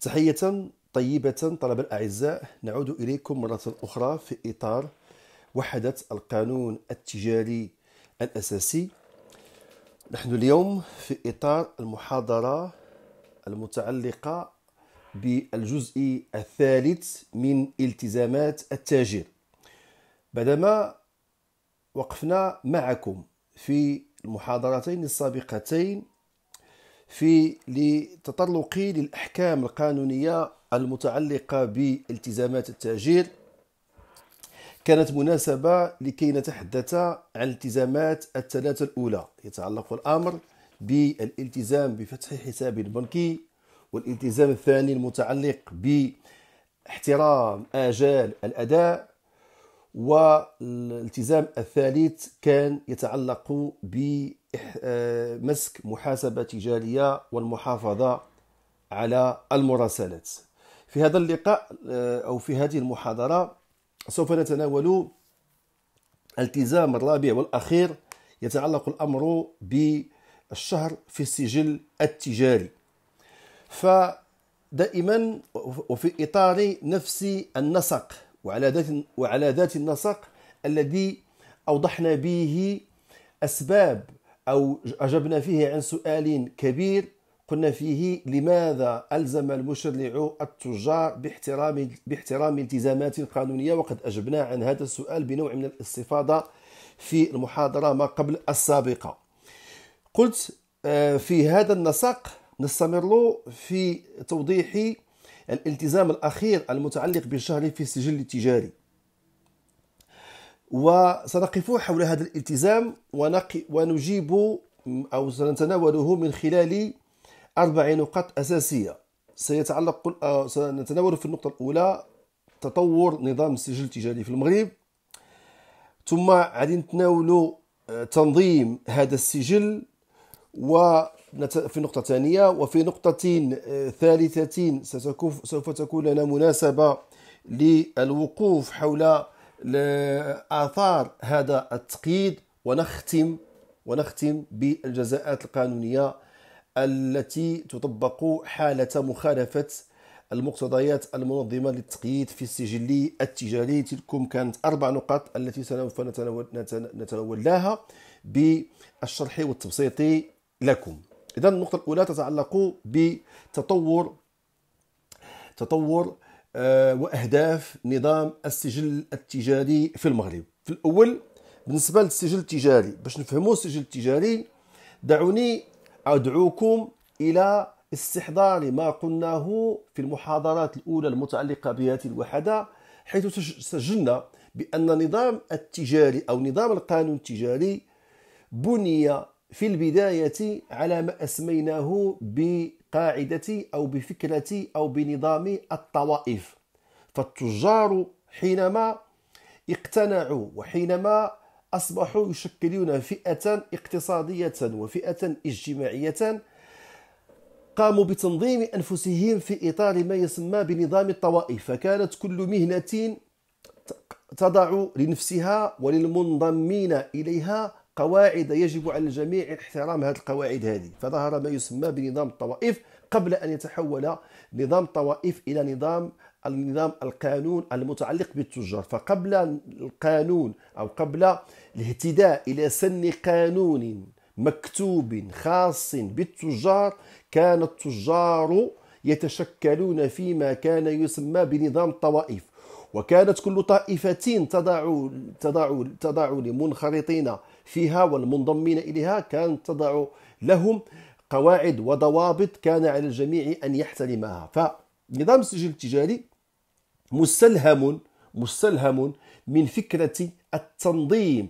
تحية طيبة طلبة الأعزاء نعود إليكم مرة أخرى في إطار وحدة القانون التجاري الأساسي نحن اليوم في إطار المحاضرة المتعلقة بالجزء الثالث من التزامات التاجر بعدما وقفنا معكم في المحاضرتين السابقتين في لتطرقي للأحكام القانونية المتعلقة بالتزامات التاجير كانت مناسبة لكي نتحدث عن التزامات الثلاثة الأولى يتعلق الأمر بالالتزام بفتح حساب بنكي والالتزام الثاني المتعلق باحترام آجال الأداء والالتزام الثالث كان يتعلق ب آه، مسك محاسبة تجارية والمحافظة على المراسلات في هذا اللقاء آه، أو في هذه المحاضرة سوف نتناول التزام الرابع والأخير يتعلق الأمر بالشهر في السجل التجاري فدائما وفي إطار نفس النسق وعلى ذات وعلى ذات النسق الذي أوضحنا به أسباب أو أجبنا فيه عن سؤال كبير قلنا فيه لماذا ألزم المشرع التجار باحترام باحترام التزامات قانونية وقد أجبنا عن هذا السؤال بنوع من الاستفاضة في المحاضرة ما قبل السابقة قلت آه، في هذا النسق نستمر في توضيح الالتزام الأخير المتعلق بالشهر في السجل التجاري وسنقف حول هذا الالتزام ونجيب أو سنتناوله من خلال أربع نقاط أساسية سيتعلق آه، سنتناول في النقطة الأولى تطور نظام السجل التجاري في المغرب ثم غادي نتناول آه، تنظيم هذا السجل و في نقطة ثانية وفي نقطة آه، ثالثة سوف تكون لنا مناسبة للوقوف حول آثار هذا التقييد ونختم ونختم بالجزاءات القانونية التي تطبق حالة مخالفة المقتضيات المنظمة للتقييد في السجل التجاري تلكم كانت أربع نقاط التي سوف نتناولاها بالشرح والتبسيط لكم إذا النقطة الأولى تتعلق بتطور تطور آه، واهداف نظام السجل التجاري في المغرب في الاول بالنسبه للسجل التجاري باش نفهموا السجل التجاري دعوني ادعوكم الى استحضار ما قلناه في المحاضرات الاولى المتعلقه بهذه الوحده حيث سجلنا بان النظام التجاري او نظام القانون التجاري بني في البدايه على ما اسميناه ب بقاعدتي أو بفكرتي أو بنظام الطوائف فالتجار حينما اقتنعوا وحينما أصبحوا يشكلون فئة اقتصادية وفئة اجتماعية قاموا بتنظيم أنفسهم في إطار ما يسمى بنظام الطوائف فكانت كل مهنة تضع لنفسها وللمنضمين إليها قواعد يجب على الجميع احترام هذه القواعد هذه فظهر ما يسمى بنظام الطوائف قبل أن يتحول نظام الطوائف إلى نظام النظام القانون المتعلق بالتجار فقبل القانون أو قبل الاهتداء إلى سن قانون مكتوب خاص بالتجار كان التجار يتشكلون فيما كان يسمى بنظام الطوائف وكانت كل طائفة تضع تضع تضع لمنخرطين فيها والمنضمين إليها كانت تضع لهم قواعد وضوابط كان على الجميع أن يحترمها فنظام السجل التجاري مستلهم مستلهم من فكرة التنظيم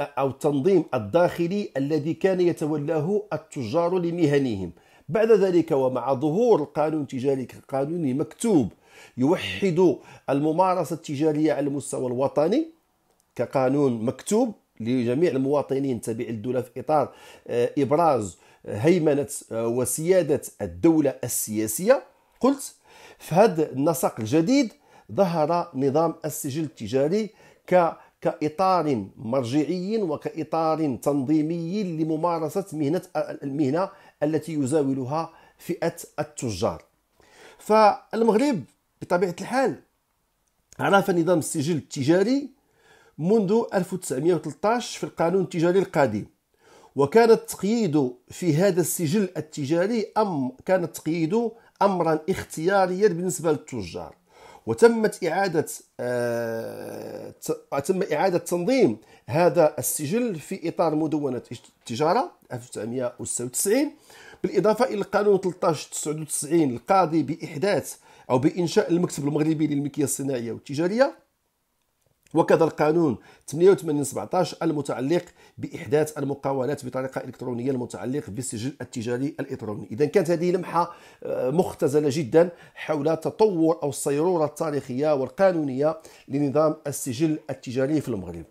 أو التنظيم الداخلي الذي كان يتولاه التجار لمهنهم بعد ذلك ومع ظهور القانون التجاري كقانون مكتوب يوحد الممارسة التجارية على المستوى الوطني كقانون مكتوب لجميع المواطنين تابع الدولة في إطار آه، إبراز آه، هيمنة آه، وسيادة الدولة السياسية قلت في هذا النسق الجديد ظهر نظام السجل التجاري ك كإطار مرجعي وكإطار تنظيمي لممارسة مهنة المهنة التي يزاولها فئة التجار فالمغرب بطبيعة الحال عرف نظام السجل التجاري منذ 1913 في القانون التجاري القديم وكان التقييد في هذا السجل التجاري أم كان التقييد أمرا اختياريا بالنسبة للتجار وتمت إعادة آه تم إعادة تنظيم هذا السجل في إطار مدونة التجارة 1996 بالإضافة إلى القانون 1399 القاضي بإحداث أو بإنشاء المكتب المغربي للملكية الصناعية والتجارية وكذا القانون 8817 المتعلق باحداث المقاولات بطريقه الكترونيه المتعلق بالسجل التجاري الالكتروني اذا كانت هذه لمحه آه، مختزله جدا حول تطور او الصيروره التاريخيه والقانونيه لنظام السجل التجاري في المغرب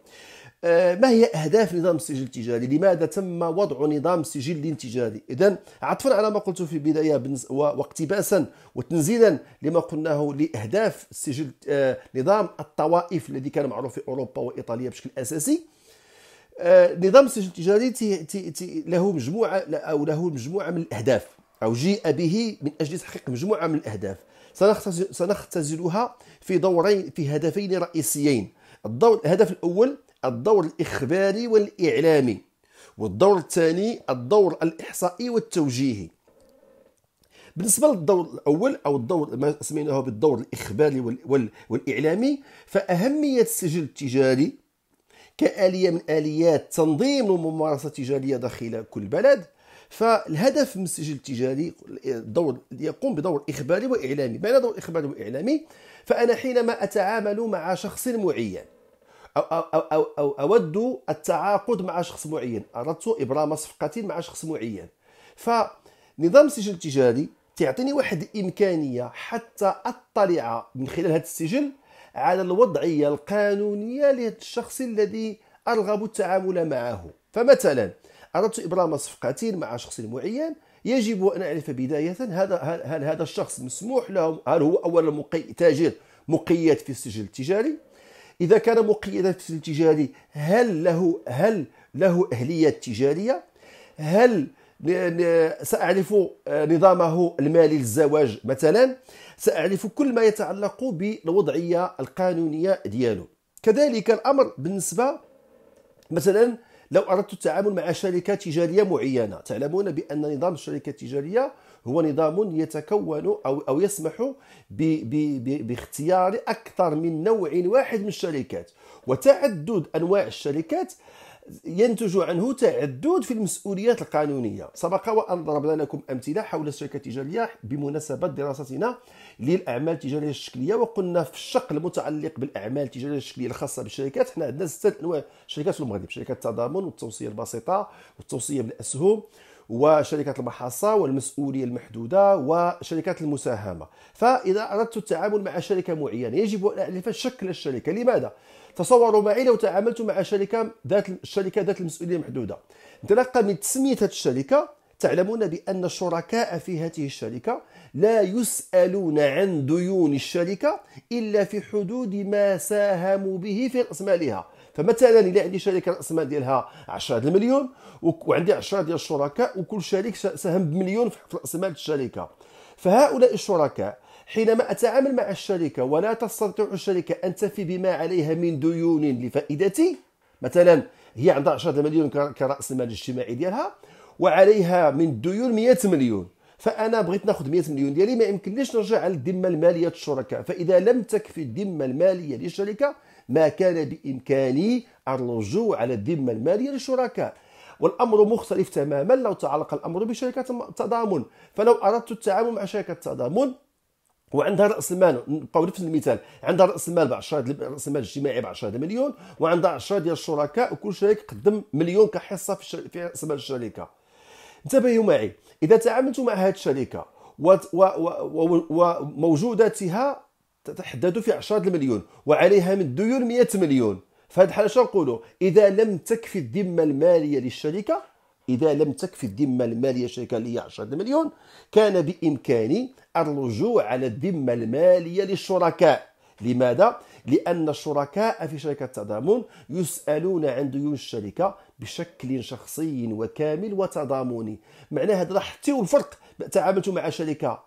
آه، ما هي أهداف نظام السجل التجاري لماذا تم وضع نظام سجل انتجاري إذا عطفا على ما قلت في البداية واقتباسا وتنزيلا لما قلناه لأهداف السجل آه، نظام الطوائف الذي كان معروف في أوروبا وإيطاليا بشكل أساسي آه، نظام السجل التجاري له مجموعة أو له مجموعة من الأهداف أو جيء به من أجل تحقيق مجموعة من الأهداف سنختزلها في دورين في هدفين رئيسيين الدور الهدف الأول الدور الإخباري والإعلامي والدور الثاني الدور الإحصائي والتوجيهي بالنسبة للدور الأول أو الدور ما سميناه بالدور الإخباري والإعلامي فأهمية السجل التجاري كآلية من آليات تنظيم الممارسة التجارية داخل كل بلد فالهدف من السجل التجاري الدور يقوم بدور إخباري وإعلامي بين دور إخباري وإعلامي فأنا حينما أتعامل مع شخص معين أو أو أو أو أو أود التعاقد مع شخص معين أردت إبرام صفقة مع شخص معين فنظام السجل التجاري تعطيني واحد الإمكانية حتى أطلع من خلال هذا السجل على الوضعية القانونية لهذا الشخص الذي أرغب التعامل معه فمثلا أردت إبرام صفقة مع شخص معين يجب أن أعرف بداية هذا هل هذا الشخص مسموح له هل هو أولا مقي... تاجر مقيد في السجل التجاري إذا كان مقيدا في التجاري هل له هل له أهلية تجارية؟ هل سأعرف آه، نظامه المالي للزواج مثلا سأعرف كل ما يتعلق بالوضعية القانونية ديالو كذلك الأمر بالنسبة مثلا لو أردت التعامل مع شركة تجارية معينة تعلمون بأن نظام الشركة التجارية هو نظام يتكون أو, أو يسمح باختيار أكثر من نوع واحد من الشركات وتعدد أنواع الشركات ينتج عنه تعدد في المسؤوليات القانونية سبق وأن ضربنا لكم أمثلة حول الشركة التجارية بمناسبة دراستنا للأعمال التجارية الشكلية وقلنا في الشق المتعلق بالأعمال التجارية الشكلية الخاصة بالشركات حنا عندنا ستة أنواع شركات في المغرب شركات التضامن والتوصية البسيطة والتوصية بالأسهم وشركات المحاصة والمسؤولية المحدودة وشركات المساهمة فإذا أردت التعامل مع شركة معينة يجب أن أعرف شكل الشركة لماذا؟ تصوروا معي لو تعاملت مع شركة ذات الشركة ذات المسؤولية المحدودة نتلقى من تسمية هذه الشركة تعلمون بأن الشركاء في هذه الشركة لا يسألون عن ديون الشركة إلا في حدود ما ساهموا به في رأس مالها فمثلا إلا عندي شركة رأس مال ديالها 10 المليون وعندي 10 ديال الشركاء وكل شريك ساهم بمليون في راس مال الشركه فهؤلاء الشركاء حينما أتعامل مع الشركة ولا تستطيع الشركة أن تفي بما عليها من ديون لفائدتي مثلا هي عندها 10 مليون كرأس المال الاجتماعي ديالها وعليها من الديون 100 مليون فأنا بغيت ناخذ 100 مليون ديالي ما يمكنليش نرجع على الذمة المالية الشركاء فإذا لم تكفي الذمة المالية للشركة ما كان بإمكاني الرجوع على الذمة المالية للشركاء والامر مختلف تماما لو تعلق الامر بشركه تضامن فلو اردت التعامل مع شركه تضامن وعندها راس المال نبقاو نفس المثال عندها راس المال ب 10 راس المال الاجتماعي ب 10 مليون وعندها 10 ديال الشركاء وكل شريك قدم مليون كحصه في, في راس مال الشركه انتبهوا معي اذا تعاملت مع هذه الشركه وموجوداتها تحدد في 10 المليون وعليها من الديون 100 مليون فهاد الحاله شنو نقولوا اذا لم تكفي الذمه الماليه للشركه اذا لم تكفي الذمه الماليه للشركه اللي هي 10 مليون كان بامكاني الرجوع على الذمه الماليه للشركاء لماذا؟ لأن الشركاء في شركة التضامن يسألون عن ديون الشركة بشكل شخصي وكامل وتضامني معناها هذا راح حتى الفرق تعاملت مع شركة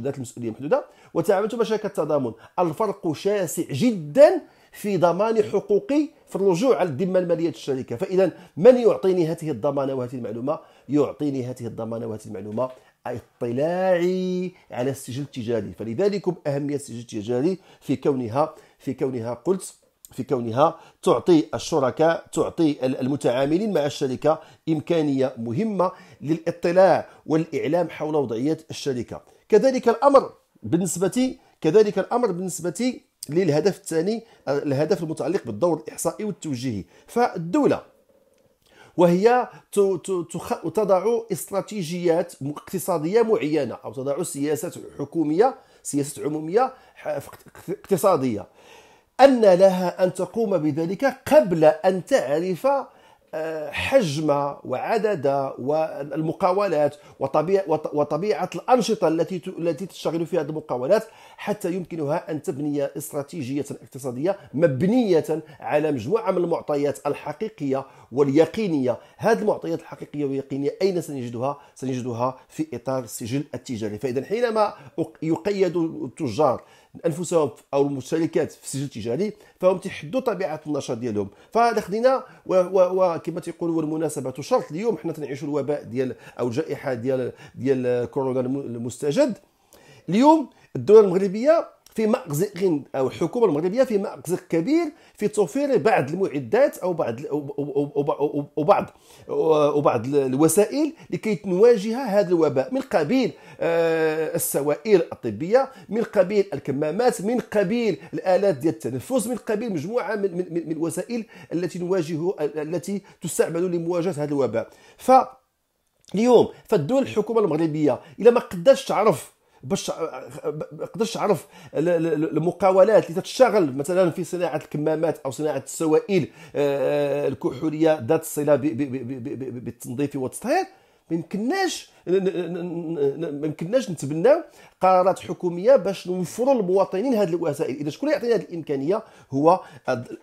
ذات المسؤولية محدودة وتعاملت مع شركة التضامن الفرق شاسع جدا في ضمان حقوقي في الرجوع على الذمه الماليه للشركه فاذا من يعطيني هذه الضمانه وهذه المعلومه يعطيني هذه الضمانه وهذه المعلومه اطلاعي على السجل التجاري فلذلك اهميه السجل التجاري في كونها في كونها قلت في كونها تعطي الشركاء تعطي المتعاملين مع الشركه امكانيه مهمه للاطلاع والاعلام حول وضعيه الشركه كذلك الامر بالنسبه كذلك الامر بالنسبه للهدف الثاني آه، الهدف المتعلق بالدور الاحصائي والتوجيهي فالدوله وهي تضع استراتيجيات اقتصاديه معينه او تضع سياسات حكوميه سياسات عموميه اقتصاديه ان لها ان تقوم بذلك قبل ان تعرف حجم وعدد والمقاولات وطبيعة الأنشطة التي التي تشتغل فيها المقاولات حتى يمكنها أن تبني استراتيجية اقتصادية مبنية على مجموعة من المعطيات الحقيقية واليقينية هذه المعطيات الحقيقية واليقينية أين سنجدها؟ سنجدها في إطار السجل التجاري فإذا حينما يقيد التجار انفسهم او المشتركات في السجل التجاري فهم تيحدوا طبيعه النشاط ديالهم فهذا خدينا وكما تيقولوا المناسبه شرط اليوم حنا تنعيشوا الوباء ديال او الجائحه ديال ديال كورونا المستجد اليوم الدول المغربيه في مأزق أو الحكومة المغربية في مأزق كبير في توفير بعض المعدات أو بعض وبعض وبعض الوسائل لكي نواجه هذا الوباء من قبيل آه، السوائل الطبية من قبيل الكمامات من قبيل الآلات ديال التنفس من قبيل مجموعة من, من, من الوسائل التي نواجه التي تستعمل لمواجهة هذا الوباء ف اليوم فالدول الحكومه المغربيه الا ما قداش تعرف باش يقدرش عرف المقاولات اللي تتشغل مثلا في صناعه الكمامات او صناعه السوائل آه، الكحوليه ذات الصله بالتنظيف والتطهير ما يمكنناش ما يمكنناش نتبناو قرارات حكوميه باش نوفروا للمواطنين هذه الوسائل اذا شكون يعطينا هذه الامكانيه هو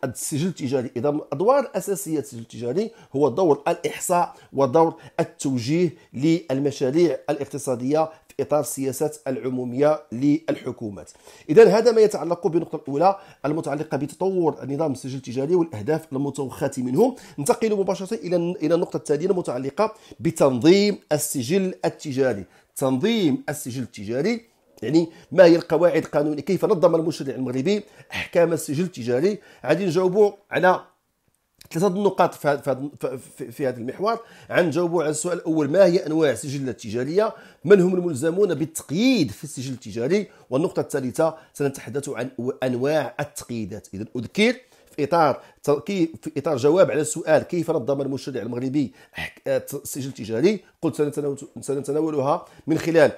السجل التجاري اذا من الادوار الاساسيه السجل التجاري هو دور الاحصاء ودور التوجيه للمشاريع الاقتصاديه اطار السياسات العموميه للحكومات اذا هذا ما يتعلق بالنقطه الاولى المتعلقه بتطور نظام السجل التجاري والاهداف المتوخاه منه ننتقل مباشره الى الى النقطه التاليه المتعلقه بتنظيم السجل التجاري تنظيم السجل التجاري يعني ما هي القواعد القانونيه كيف نظم المشرع المغربي احكام السجل التجاري غادي نجاوبوا على ثلاثه النقاط في هذا في هذا المحور غنجاوبوا على السؤال الاول ما هي انواع السجل التجاريه من هم الملزمون بالتقييد في السجل التجاري والنقطه الثالثه سنتحدث عن انواع التقييدات اذا اذكر في اطار في اطار جواب على السؤال كيف نظم المشرع المغربي السجل آه، التجاري قلت سنتناولها من خلال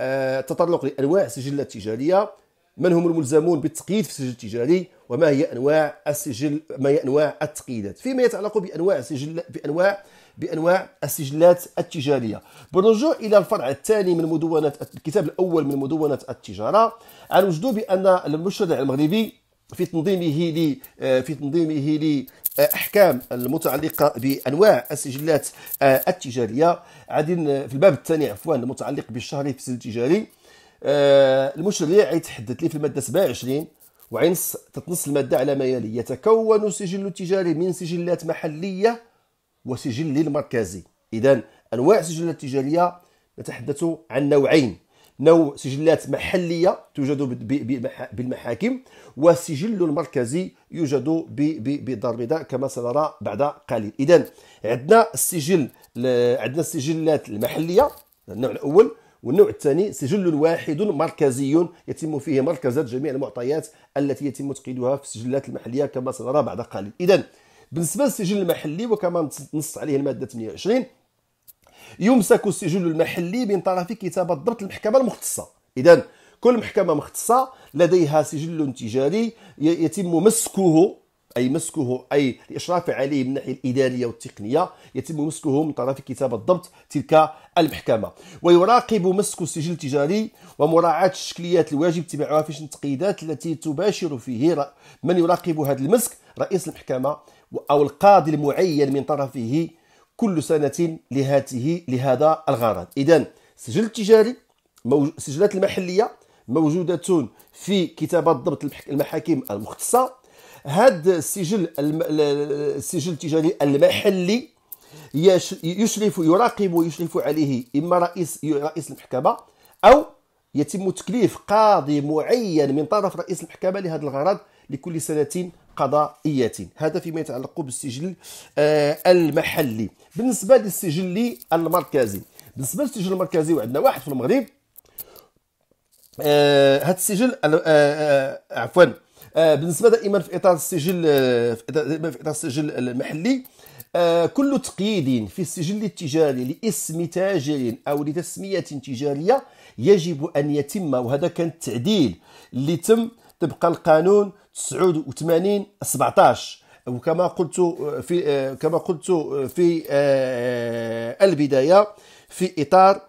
آه، تطرق لانواع السجلات التجاريه من هم الملزمون بالتقييد في السجل التجاري وما هي انواع السجل ما هي انواع التقييدات فيما يتعلق بانواع السجل بانواع بانواع السجلات التجاريه بالرجوع الى الفرع الثاني من مدونه الكتاب الاول من مدونه التجاره عن وجدوا بان المشرع المغربي في تنظيمه ل آه، في تنظيمه ل آه، احكام المتعلقه بانواع السجلات آه، التجاريه عاد في الباب الثاني عفوا المتعلق بالشهر في السجل التجاري آه، المشرع اللي يتحدث لي في الماده 27 وعين تتنص الماده على ما يلي يتكون السجل التجاري من سجلات محليه وسجل مركزي اذا انواع السجلات التجاريه نتحدث عن نوعين نوع سجلات محلية توجد بالمحاكم والسجل المركزي يوجد بالدار البيضاء كما سنرى بعد قليل إذا عندنا السجل عندنا السجلات المحلية النوع الأول والنوع الثاني سجل واحد مركزي يتم فيه مركزة جميع المعطيات التي يتم تقييدها في السجلات المحلية كما سنرى بعد قليل إذا بالنسبة للسجل المحلي وكما نص عليه المادة 28 يمسك السجل المحلي من طرف كتابة ضبط المحكمة المختصة إذا كل محكمة مختصة لديها سجل تجاري يتم مسكه أي مسكه أي الإشراف عليه من الناحية الإدارية والتقنية يتم مسكه من طرف كتابة ضبط تلك المحكمة ويراقب مسك السجل التجاري ومراعاة الشكليات الواجب تبعها في التقييدات التي تباشر فيه من يراقب هذا المسك رئيس المحكمة أو القاضي المعين من طرفه كل سنة لهاته لهذا الغرض إذا السجل التجاري السجلات المحلية موجودة في كتابة ضبط المحاكم المختصة هذا السجل السجل التجاري المحلي يشرف يراقب ويشرف عليه اما رئيس رئيس المحكمه او يتم تكليف قاضي معين من طرف رئيس المحكمه لهذا الغرض لكل سنه قضائية هذا فيما يتعلق بالسجل آه، المحلي بالنسبة للسجل المركزي بالنسبة للسجل المركزي وعندنا واحد في المغرب هذا آه، السجل آه، عفوا آه، بالنسبه دائما في اطار السجل آه، في اطار السجل المحلي آه، كل تقييد في السجل التجاري لاسم تاجر او لتسميه تجاريه يجب ان يتم وهذا كان التعديل اللي تم طبق القانون 89 17 وكما قلت في كما قلت في البدايه في اطار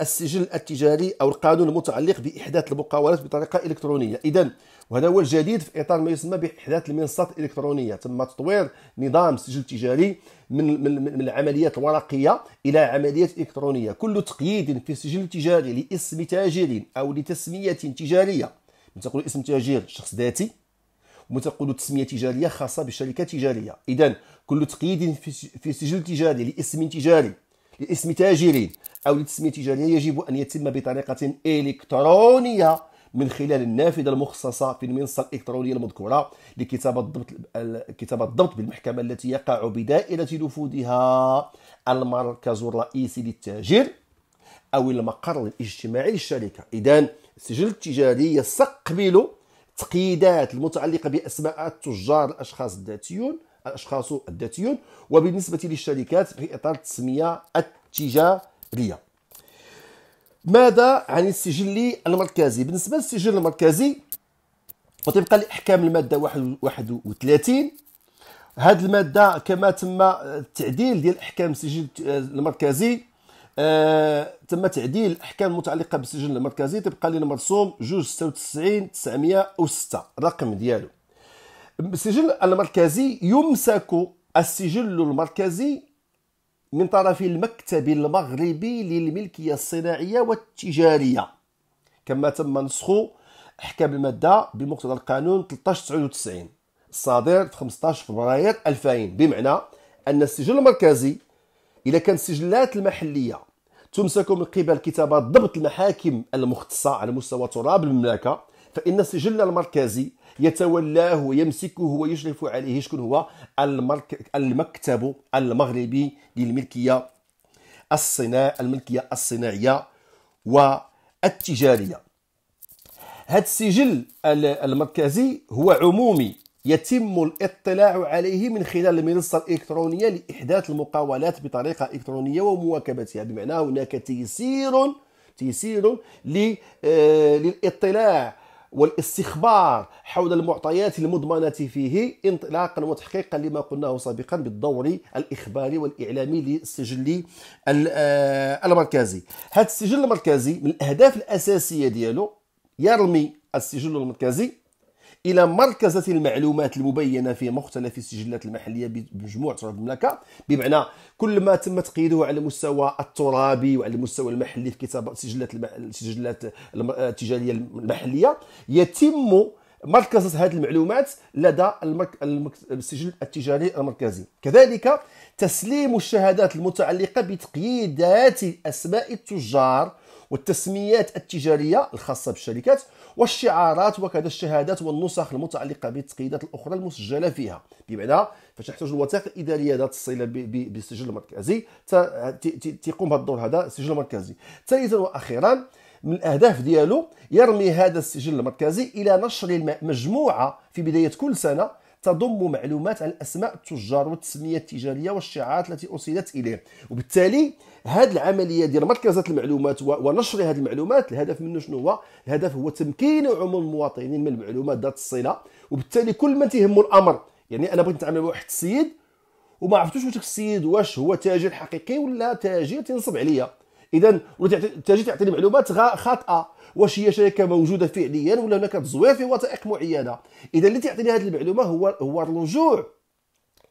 السجل التجاري او القانون المتعلق باحداث المقاولات بطريقه الكترونيه اذا وهذا هو الجديد في اطار ما يسمى باحداث المنصات الالكترونيه تم تطوير نظام سجل تجاري من من, العمليات الورقيه الى عمليات الكترونيه كل تقييد في السجل التجاري لاسم تاجر او لتسميه تجاريه من تقول اسم تاجر شخص ذاتي ومن تقول تسميه تجاريه خاصه بشركه تجاريه اذا كل تقييد في سجل تجاري لاسم تجاري لاسم تاجر او لتسميه تجاريه يجب ان يتم بطريقه الكترونيه من خلال النافذه المخصصه في المنصه الالكترونيه المذكوره لكتابه الضبط كتابه الضبط بالمحكمه التي يقع بدائره نفوذها المركز الرئيسي للتاجر او المقر الاجتماعي للشركه اذا السجل التجاري يستقبل تقييدات المتعلقه باسماء التجار الاشخاص الذاتيون الاشخاص الذاتيون وبالنسبه للشركات في اطار التسميه التجاريه ماذا عن السجل المركزي بالنسبه للسجل المركزي وطبقا لاحكام الماده 31 هذه الماده كما تم التعديل ديال احكام السجل المركزي آه تم تعديل الاحكام المتعلقه بالسجل المركزي طبقا للمرسوم 296 906 الرقم ديالو السجل المركزي يمسك السجل المركزي من طرف المكتب المغربي للملكية الصناعية والتجارية كما تم نسخ أحكام المادة بمقتضى القانون 1399 الصادر في 15 فبراير 2000 بمعنى أن السجل المركزي إذا كانت السجلات المحلية تمسك من قبل كتابة ضبط المحاكم المختصة على مستوى تراب المملكة فإن السجل المركزي يتولاه ويمسكه ويشرف عليه شكون هو المكتب المغربي للملكيه الصناع الملكيه الصناعيه والتجاريه هذا السجل المركزي هو عمومي يتم الاطلاع عليه من خلال المنصة الإلكترونية لإحداث المقاولات بطريقة إلكترونية ومواكبتها بمعنى هناك تيسير تيسير آه، للاطلاع والاستخبار حول المعطيات المضمنة فيه انطلاقا وتحقيقا لما قلناه سابقا بالدور الإخباري والإعلامي للسجل آه، المركزي هذا السجل المركزي من الأهداف الأساسية ديالو يرمي السجل المركزي الى مركزه المعلومات المبينه في مختلف السجلات المحليه بمجموع تراب المملكه بمعنى كل ما تم تقييده على المستوى الترابي وعلى المستوى المحلي في كتابه السجلات السجلات التجاريه المحليه يتم مركزة هذه المعلومات لدى المك... المك... السجل التجاري المركزي كذلك تسليم الشهادات المتعلقة بتقييدات أسماء التجار والتسميات التجارية الخاصة بالشركات والشعارات وكذا الشهادات والنسخ المتعلقة بالتقييدات الأخرى المسجلة فيها بمعنى فتحتاج الوثائق الإدارية ذات الصلة بالسجل المركزي تقوم بهذا الدور هذا السجل المركزي ثالثا وأخيرا من الاهداف ديالو يرمي هذا السجل المركزي الى نشر مجموعه في بدايه كل سنه تضم معلومات عن اسماء التجار والتسميه التجاريه والشعارات التي ارسلت اليه وبالتالي هذه العمليه ديال مركزه المعلومات ونشر هذه المعلومات الهدف منه شنو هو الهدف هو تمكين عموم المواطنين من المعلومات ذات الصله وبالتالي كل من تهمه الامر يعني انا بغيت نتعامل مع واحد السيد وما عرفتوش واش السيد واش هو تاجر حقيقي ولا تاجر تنصب عليا اذا تجي تعطيني معلومات خاطئه واش هي شركه موجوده فعليا ولا هناك تزوير في وثائق معينه اذا اللي تعطيني هذه المعلومه هو هو الرجوع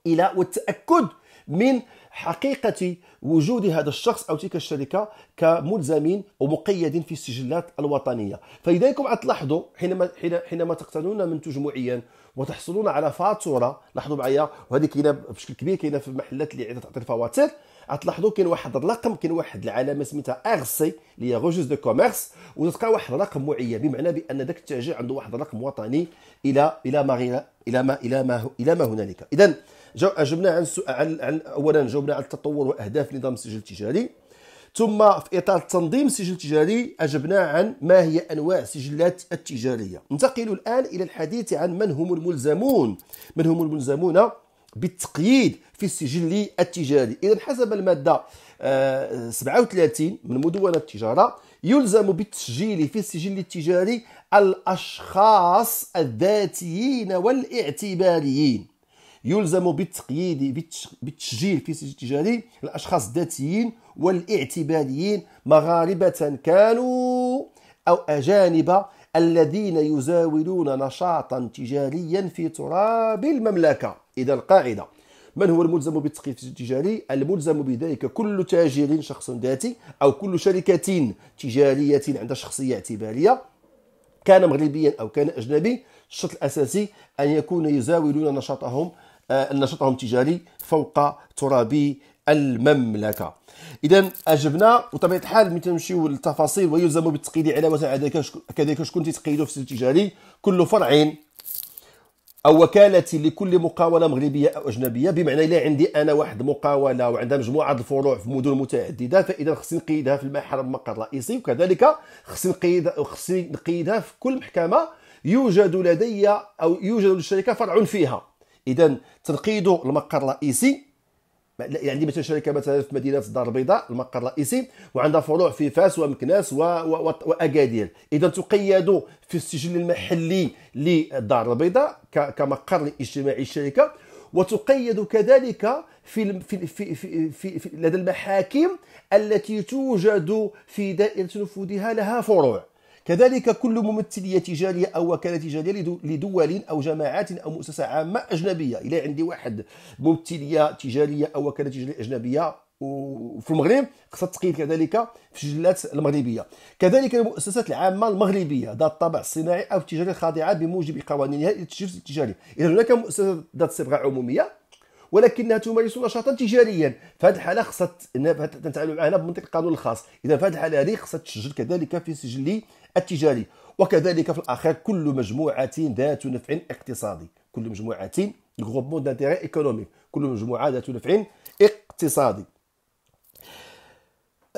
الى والتاكد من حقيقة وجود هذا الشخص أو تلك الشركة كملزمين ومقيدين في السجلات الوطنية فاذا انكم تلاحظوا حينما حينما تقتنون منتوج معين وتحصلون على فاتورة لاحظوا معايا وهذه كاينة بشكل كبير كاينة في المحلات اللي تعطي الفواتير غتلاحظوا كاين واحد الرقم كاين واحد العلامه سميتها ار سي اللي هي روجوز دو كوميرس وتلقى واحد الرقم معين بمعنى بان ذاك التاجر عنده واحد الرقم وطني الى الى ما الى ما الى ما الى ما هنالك اذا اجبنا عن السؤال عن اولا جاوبنا على التطور واهداف نظام السجل التجاري ثم في اطار تنظيم السجل التجاري اجبنا عن ما هي انواع السجلات التجاريه ننتقل الان الى الحديث عن من هم الملزمون من هم الملزمون بالتقييد في السجل التجاري اذا حسب الماده 37 آه، من مدونه التجاره يلزم بالتسجيل في السجل التجاري الاشخاص الذاتيين والاعتباريين يلزم بالتقييد بالتسجيل في السجل التجاري الاشخاص الذاتيين والاعتباريين مغاربه كانوا او اجانب الذين يزاولون نشاطا تجاريا في تراب المملكه إذا القاعدة من هو الملزم بالتثقيف التجاري الملزم بذلك كل تاجر شخص ذاتي أو كل شركة تجارية عندها شخصية اعتبارية كان مغربيا أو كان أجنبي الشرط الأساسي أن يكون يزاولون نشاطهم آه، نشاطهم التجاري فوق تراب المملكه اذا اجبنا وطبيعه الحال من تمشيو للتفاصيل ويلزم بالتقييد على كذلك شكون تيتقيدوا في السجل التجاري كل فرع او وكالتي لكل مقاوله مغربيه او اجنبيه بمعنى الا عندي انا واحد مقاوله وعندها مجموعه الفروع في مدن متعدده فاذا خصني نقيدها في المحرم المقر الرئيسي وكذلك خصني نقيدها خصني نقيدها في كل محكمه يوجد لدي او يوجد للشركه فرع فيها اذا تنقيد المقر الرئيسي يعني مثلا شركه مثلا في مدينه الدار البيضاء المقر الرئيسي وعندها فروع في فاس ومكناس واكادير اذا تقيد في السجل المحلي للدار البيضاء كمقر اجتماعي الشركه وتقيد كذلك في في في في, في, في لدى المحاكم التي توجد في دائره نفوذها لها فروع كذلك كل ممثلية تجارية أو وكالة تجارية لدول أو جماعات أو مؤسسة عامة أجنبية إلا عندي واحد ممثلية تجارية أو وكالة تجارية أجنبية وفي المغرب خصها تقيل كذلك في السجلات المغربيه كذلك المؤسسات العامه المغربيه ذات الطابع الصناعي او التجاري الخاضعه بموجب قوانينها للتشريف التجاري اذا هناك مؤسسه ذات صبغه عموميه ولكنها تمارس نشاطا تجاريا في هذه الحاله خصها تنتعامل معها بمنطق القانون الخاص اذا في هذه الحاله هذه خصها تسجل كذلك في سجل التجاري وكذلك في الاخير كل مجموعه ذات نفع اقتصادي كل مجموعه غروبمون دانتيغي ايكونوميك كل مجموعه ذات نفع اقتصادي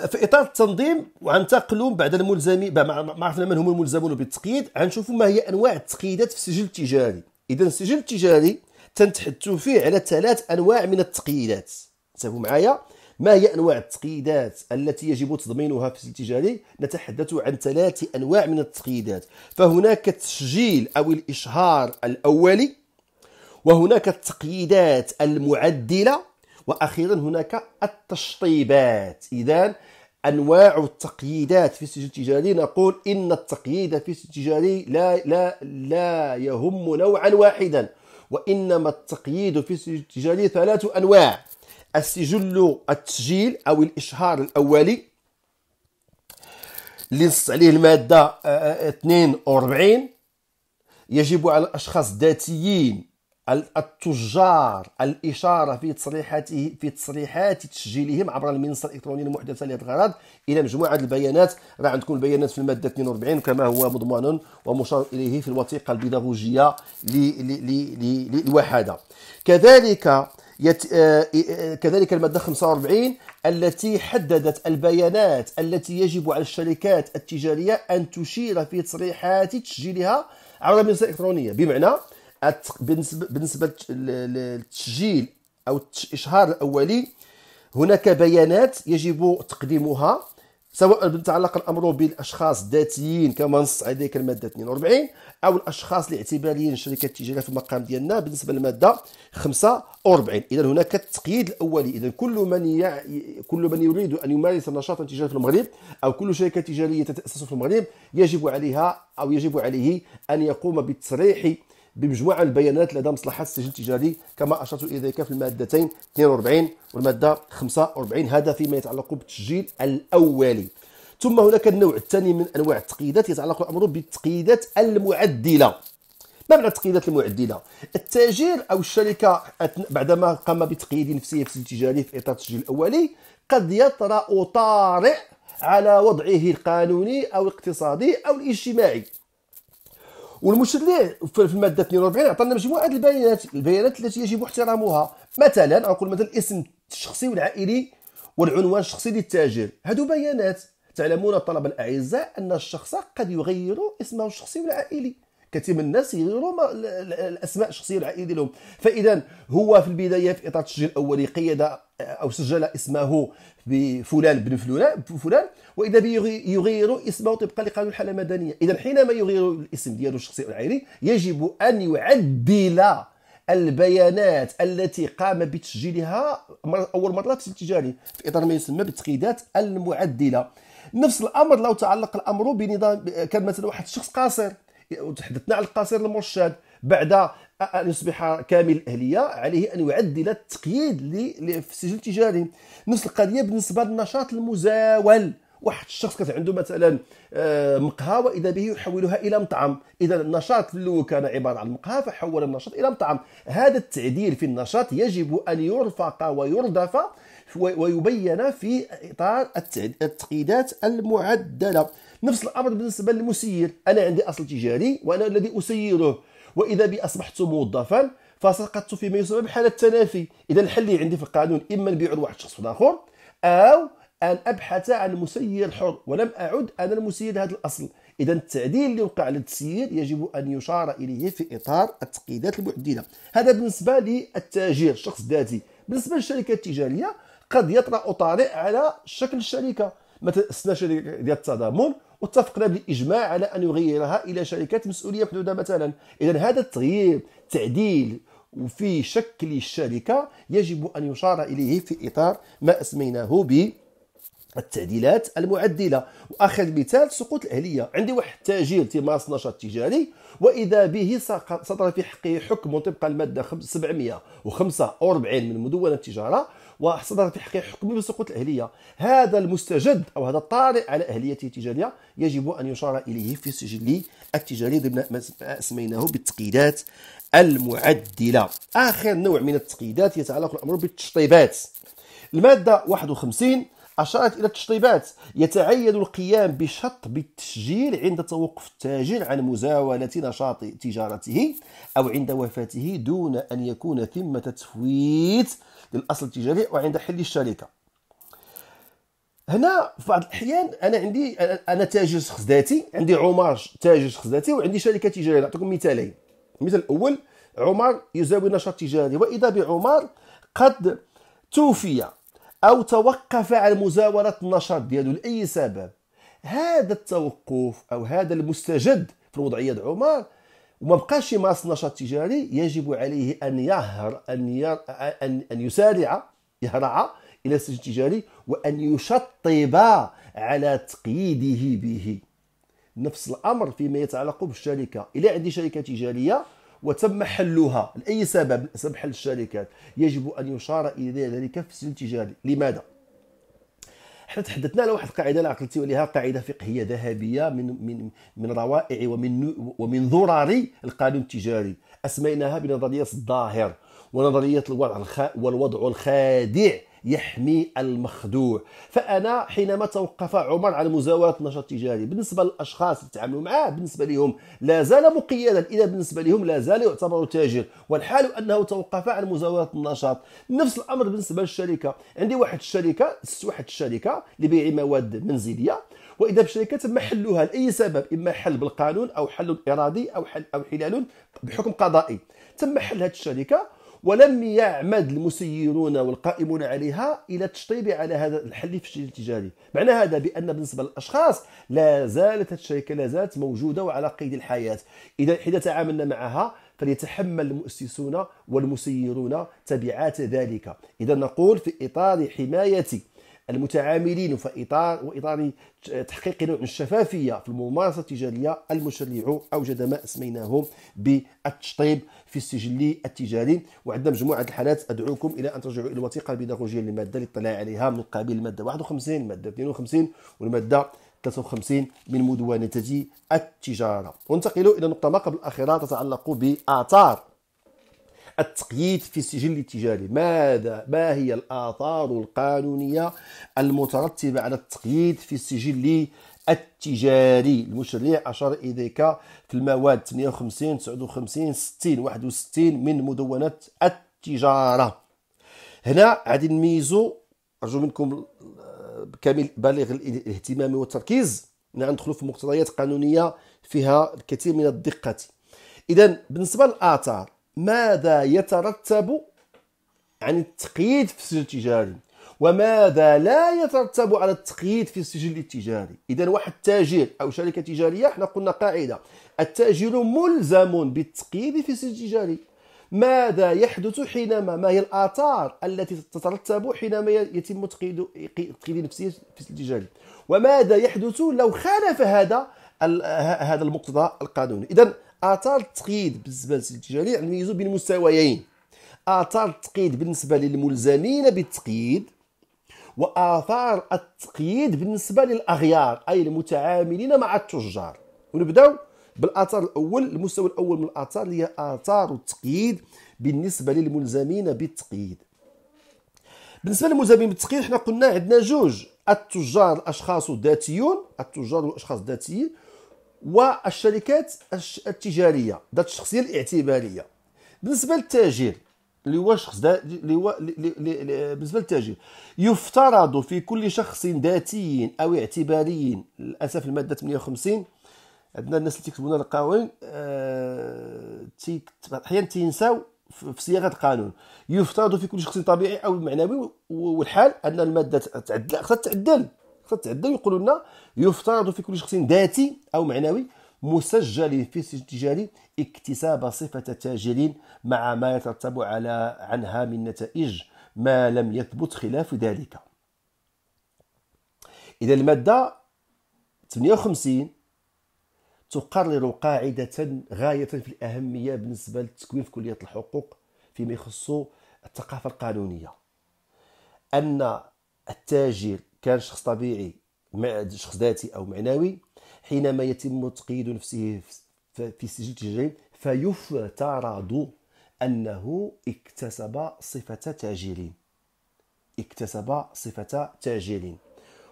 في اطار التنظيم وغنتقلوا بعد الملزمين ما عرفنا من هم الملزمون بالتقييد غنشوفوا ما هي انواع التقييدات في السجل التجاري اذا السجل التجاري تنتحدثوا فيه على ثلاث انواع من التقييدات انتبهوا معايا ما هي أنواع التقييدات التي يجب تضمينها في التجاري نتحدث عن ثلاث أنواع من التقييدات فهناك التسجيل أو الإشهار الأولي وهناك التقييدات المعدلة وأخيرا هناك التشطيبات إذا انواع التقييدات في السجل التجاري نقول ان التقييد في السجل التجاري لا لا لا يهم نوعا واحدا وانما التقييد في السجل التجاري ثلاث انواع السجل التسجيل او الاشهار الاولي اللي نص عليه الماده 42 آه، آه، يجب على الاشخاص الذاتيين التجار الاشاره في تصريحاته في تصريحات تسجيلهم عبر المنصه الالكترونيه المحدثه لهذا الغرض الى مجموعه البيانات راه عندكم البيانات في الماده 42 كما هو مضمون ومشار اليه في الوثيقه البيداغوجيه للوحده كذلك يت... آه، آه، كذلك المادة 45 التي حددت البيانات التي يجب على الشركات التجارية أن تشير في تصريحات تسجيلها عبر المنصة الإلكترونية بمعنى بالنسبة للتسجيل أو الإشهار الأولي هناك بيانات يجب تقديمها سواء يتعلق الامر بالاشخاص الذاتيين كما نص عليه الماده 42 او الاشخاص الاعتباريين الشركات التجاريه في المقام ديالنا بالنسبه للماده 45 اذا هناك التقييد الاولي اذا كل من يع... كل من يريد ان يمارس نشاطا التجاري في المغرب او كل شركه تجاريه تتاسس في المغرب يجب عليها او يجب عليه ان يقوم بالتصريح بمجموعة البيانات لدى مصلحة السجل التجاري كما أشرت إليك في المادتين 42 والمادة 45 هذا فيما يتعلق بالتسجيل الأولي ثم هناك النوع الثاني من أنواع التقييدات يتعلق الأمر بالتقييدات المعدلة ما معنى التقييدات المعدله التاجر او الشركه بعدما قام بتقييد نفسه في التجاري في اطار التسجيل الاولي قد يطرا طارئ على وضعه القانوني او الاقتصادي او الاجتماعي والمشرع في الماده 42 عطانا مجموعه البيانات البيانات التي يجب احترامها مثلا نقول مثلا الاسم الشخصي والعائلي والعنوان الشخصي للتاجر هادو بيانات تعلمون الطلبه الاعزاء ان الشخص قد يغير اسمه الشخصي والعائلي كثير من الناس يغيروا الاسماء الشخصيه العائليه ديالهم فاذا هو في البدايه في اطار التسجيل الاولي قيد او سجل اسمه بفلان بن فلان فلان واذا يغير اسمه طبقا لقانون الحاله المدنيه اذا حينما يغير الاسم ديالو الشخصي العائلي يجب ان يعدل البيانات التي قام بتسجيلها اول مره في التجاري في اطار ما يسمى بالتقييدات المعدله نفس الامر لو تعلق الامر بنظام كان مثلا واحد الشخص قاصر وتحدثنا على القصير المرشد بعد أن يصبح كامل الأهلية عليه أن يعدل التقييد في السجل التجاري نفس القضية بالنسبة للنشاط المزاول واحد الشخص كانت عنده مثلا آه، مقهى واذا به يحولها الى مطعم اذا النشاط الاول كان عباره عن مقهى فحول النشاط الى مطعم هذا التعديل في النشاط يجب ان يرفق ويردف ويبين في اطار التقييدات المعدله نفس الامر بالنسبه للمسير انا عندي اصل تجاري وانا الذي اسيره واذا بي اصبحت موظفا فسقطت فيما يسمى بحاله التنافي اذا الحل عندي في القانون اما البيع لواحد الشخص اخر او أن أبحث عن مسير حر ولم أعد أنا المسير هذا الأصل إذا التعديل اللي وقع على التسيير يجب أن يشار إليه في إطار التقييدات المعدلة هذا بالنسبة للتاجر الشخص الذاتي بالنسبة للشركة التجارية قد يطرأ طارئ على شكل الشركة مثلا أسسنا شركة ديال التضامن واتفقنا بالاجماع على ان يغيرها الى شركه مسؤوليه محدوده مثلا اذا هذا التغيير تعديل وفي شكل الشركه يجب ان يشار اليه في اطار ما اسميناه ب التعديلات المعدله واخر مثال سقوط الاهليه عندي واحد التاجر تيمارس نشاط تجاري واذا به صدر في حقه حكم طبق الماده 745 من مدونه التجاره وصدر في حقه حكم بسقوط الاهليه هذا المستجد او هذا الطارئ على اهليته التجاريه يجب ان يشار اليه في السجل التجاري ضمن ما سميناه بالتقييدات المعدله اخر نوع من التقييدات يتعلق الامر بالتشطيبات الماده 51 أشارت إلى التشطيبات يتعين القيام بشط بالتسجيل عند توقف التاجر عن مزاولة نشاط تجارته أو عند وفاته دون أن يكون ثمة تفويت للأصل التجاري وعند حل الشركة هنا في بعض الأحيان أنا عندي أنا تاجر شخص ذاتي عندي عمر تاجر شخص ذاتي وعندي شركة تجارية نعطيكم مثالين المثال الأول عمر يزاول نشاط تجاري وإذا بعمر قد توفي او توقف عن مزاوله النشاط ديالو لاي سبب هذا التوقف او هذا المستجد في الوضعيه د عمر وما بقاش يمارس النشاط التجاري يجب عليه ان يهر ان ير ان ان يسارع يهرع الى السجن التجاري وان يشطب على تقييده به نفس الامر فيما يتعلق بالشركه الا عندي شركه تجاريه وتم حلها لأي سبب سبب حل الشركات يجب أن يشار إلى ذلك في السجن التجاري لماذا؟ احنا تحدثنا على واحد القاعده اللي عقلتي ولها قاعده فقهيه ذهبيه من من من روائع ومن ومن ذرر القانون التجاري اسميناها بنظريه الظاهر ونظريه الوضع الخ... والوضع الخادع يحمي المخدوع فانا حينما توقف عمر على مزاوله النشاط التجاري بالنسبه للاشخاص اللي تعاملوا معاه بالنسبه لهم لا زال مقيدا اذا بالنسبه لهم لا زال يعتبر تاجر والحال انه توقف عن مزاوله النشاط نفس الامر بالنسبه للشركه عندي واحد الشركه واحد الشركه لبيع مواد منزليه واذا بشركه تم حلها لاي سبب اما حل بالقانون او حل ارادي او حل او حلال بحكم قضائي تم حل هذه الشركه ولم يعمد المسيرون والقائمون عليها الى التشطيب على هذا الحل في الشيء التجاري معنى هذا بان بالنسبه للاشخاص لا زالت الشركه لا زالت موجوده وعلى قيد الحياه اذا حين تعاملنا معها فليتحمل المؤسسون والمسيرون تبعات ذلك اذا نقول في اطار حمايه المتعاملين في اطار واطار تحقيق نوع من الشفافيه في الممارسه التجاريه المشرع اوجد ما اسميناه بالتشطيب في السجل التجاري وعندنا مجموعه الحالات ادعوكم الى ان ترجعوا الى الوثيقه البيداغوجيه للماده للاطلاع عليها من قبيل الماده 51 الماده 52 والماده 53 من مدونة التجارة وننتقل إلى نقطة ما قبل الأخيرة تتعلق بآثار التقييد في السجل التجاري ماذا ما هي الآثار القانونية المترتبة على التقييد في السجل التجاري المشرع أشار إليك في المواد 58 59 60 61 من مدونة التجارة هنا غادي نميزو أرجو منكم آه، كامل بالغ الاهتمام والتركيز ندخلوا في مقتضيات قانونية فيها الكثير من الدقة إذا بالنسبة للآثار ماذا يترتب عن التقييد في السجل التجاري وماذا لا يترتب على التقييد في السجل التجاري إذا واحد التاجر أو شركة تجارية احنا قلنا قاعدة التاجر ملزم بالتقييد في السجل التجاري ماذا يحدث حينما ما هي الآثار التي تترتب حينما يتم تقييد تقييد نفسي في السجل التجاري وماذا يحدث لو خالف هذا هذا المقتضى القانوني إذا آثار التقييد بالنسبة للسجل التجاري نميزو يعني بين مستويين آثار التقييد بالنسبة للملزمين بالتقييد واثار التقييد بالنسبه للاغيار اي المتعاملين مع التجار ونبداو بالاثار الاول المستوى الاول من الاثار اللي هي اثار التقييد بالنسبه للملزمين بالتقييد بالنسبه للملزمين بالتقييد حنا قلنا عندنا جوج التجار الاشخاص الذاتيون التجار والاشخاص الذاتيين والشركات التجاريه ذات الشخصيه الاعتباريه بالنسبه للتاجر اللي هو شخص اللي هو بالنسبه للتاجر يفترض في كل شخص ذاتي او اعتباري للاسف الماده 58 عندنا الناس اللي تيكتبوا لنا القوانين آه، احيانا أه... تينساو في صياغه القانون يفترض في كل شخص طبيعي او معنوي والحال ان الماده تعدل خصها تعدل خصها تعدل يقولوا لنا يفترض في كل شخص ذاتي او معنوي مسجل في السجل تجاري اكتساب صفة تاجر مع ما يترتب على عنها من نتائج ما لم يثبت خلاف ذلك إذا المادة 58 تقرر قاعدة غاية في الأهمية بالنسبة للتكوين في كلية الحقوق فيما يخص الثقافة القانونية أن التاجر كان شخص طبيعي شخص ذاتي أو معنوي حينما يتم تقييد نفسه في سجل التجاري فيفترض أنه اكتسب صفة تاجر اكتسب صفة تاجر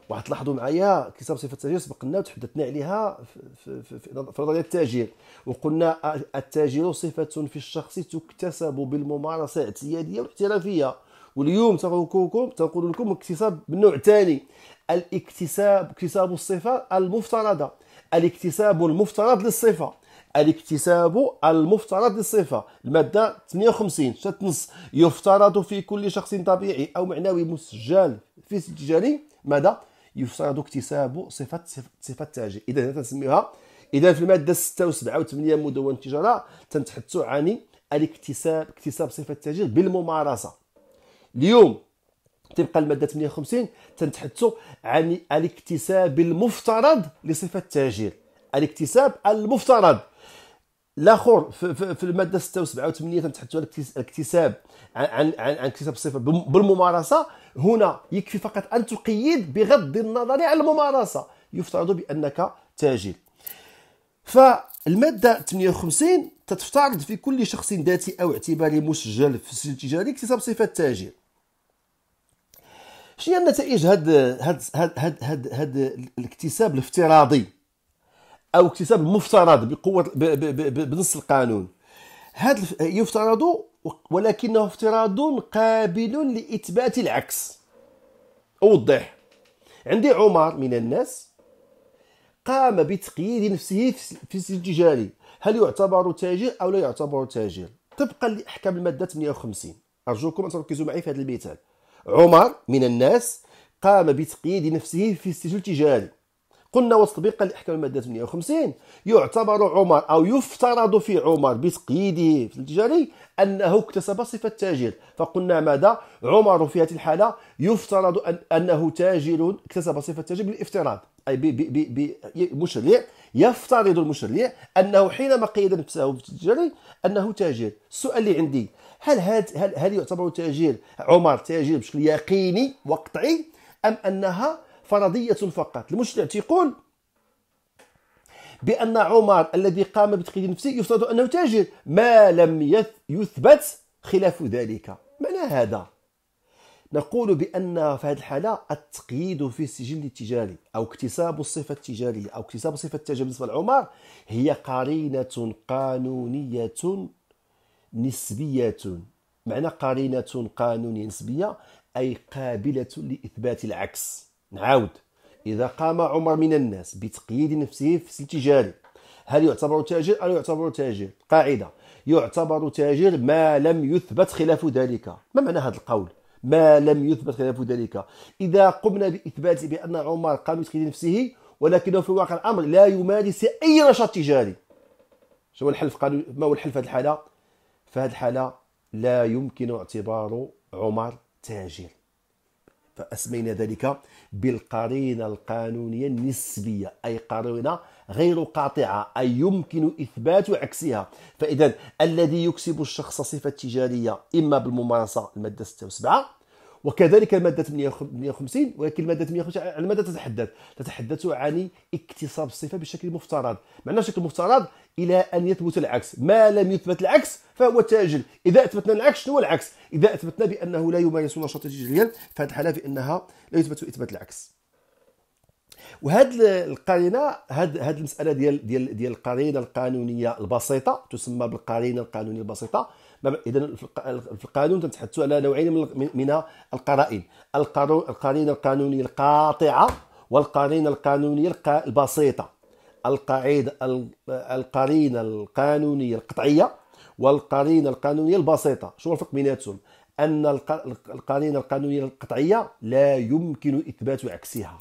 وغتلاحظوا معايا اكتساب صفة التاجر سبقنا وتحدثنا عليها في نظرية التاجر وقلنا التاجر صفة في الشخص تكتسب بالممارسة الاعتيادية والاحترافية واليوم تقولكم تقول لكم اكتساب من نوع ثاني الاكتساب اكتساب الصفة المفترضة الاكتساب المفترض للصفة الاكتساب المفترض للصفة المادة 58 شات نص يفترض في كل شخص طبيعي أو معنوي مسجل في التجاري ماذا يفترض اكتساب صفة صفة التاجر إذا تنسميها إذا في المادة 6 و7 و8 مدونة التجارة تنتحدث عن الاكتساب اكتساب صفة التاجر بالممارسة اليوم تبقى المادة 58 تنتحدث عن الاكتساب المفترض لصفة التاجر الاكتساب المفترض الاخر في, في الماده و 8 تنتحدثوا على الاكتساب عن عن عن اكتساب الصفه بالممارسه هنا يكفي فقط ان تقيد بغض النظر عن الممارسه يفترض بانك تاجر فالماده 58 تفترض في كل شخص ذاتي او اعتباري مسجل في السجل التجاري اكتساب صفه تاجر شنو هي النتائج هاد هاد هاد, هاد الاكتساب الافتراضي او اكتساب المفترض بقوه بنص القانون هذا يفترض ولكنه افتراض قابل لاثبات العكس اوضح عندي عمر من الناس قام بتقييد نفسه في السجن التجاري هل يعتبر تاجر او لا يعتبر تاجر طبقا لاحكام الماده 58 ارجوكم ان تركزوا معي في هذا المثال عمر من الناس قام بتقييد نفسه في السجن التجاري قلنا وتطبيقا الاحكام الماده 58 يعتبر عمر او يفترض في عمر بتقييده في التجاري انه اكتسب صفه تاجر فقلنا ماذا عمر في هذه الحاله يفترض انه تاجر اكتسب صفه تاجر بالافتراض اي بمشرع يفترض المشرع انه حينما قيد نفسه بالتجاري انه تاجر السؤال اللي عندي هل هاد هل, هل يعتبر تاجر عمر تاجر بشكل يقيني وقطعي ام انها فرضية فقط المشرع تيقول بأن عمر الذي قام بتقييد نفسه يفترض أنه تاجر ما لم يثبت خلاف ذلك معنى هذا نقول بأن في هذه الحالة التقييد في السجل التجاري أو اكتساب الصفة التجارية أو اكتساب الصفة التاجر بالنسبة لعمر هي قرينة قانونية نسبية معنى قرينة قانونية نسبية أي قابلة لإثبات العكس نعاود إذا قام عمر من الناس بتقييد نفسه في التجاري هل يعتبر تاجر أو يعتبر تاجر قاعدة يعتبر تاجر ما لم يثبت خلاف ذلك ما معنى هذا القول ما لم يثبت خلاف ذلك إذا قمنا بإثبات بأن عمر قام بتقييد نفسه ولكنه في واقع الأمر لا يمارس أي نشاط تجاري شو الحل في ما هو الحل في هذه الحالة في هذه الحالة لا يمكن اعتبار عمر تاجر فأسمينا ذلك بالقرينة القانونية النسبية أي قرينة غير قاطعة أي يمكن إثبات عكسها فإذا الذي يكسب الشخص صفة تجارية إما بالممارسة المادة 6 و 7 وكذلك المادة 150 ولكن المادة 150 على ماذا تتحدث؟ تتحدث عن اكتساب الصفة بشكل مفترض معناها بشكل مفترض إلى أن يثبت العكس ما لم يثبت العكس فهو تاجل إذا أثبتنا العكس شنو العكس؟ إذا أثبتنا بأنه لا يمارس نشاطا تجاريا فهذه الحالة بأنها لا يثبت إثبات العكس وهاد القرينه هاد هاد المساله ديال ديال ديال القرينه القانونيه البسيطه تسمى بالقرينه القانونيه البسيطه اذا في القانون تتحدثوا على نوعين من القرائن القرينه القانونيه القاطعه والقرينه القانونيه البسيطه القاعده القرينه القانونيه القطعيه والقرينه القانونيه البسيطه شو الفرق بيناتهم ان القرينه القانونيه القطعيه لا يمكن اثبات عكسها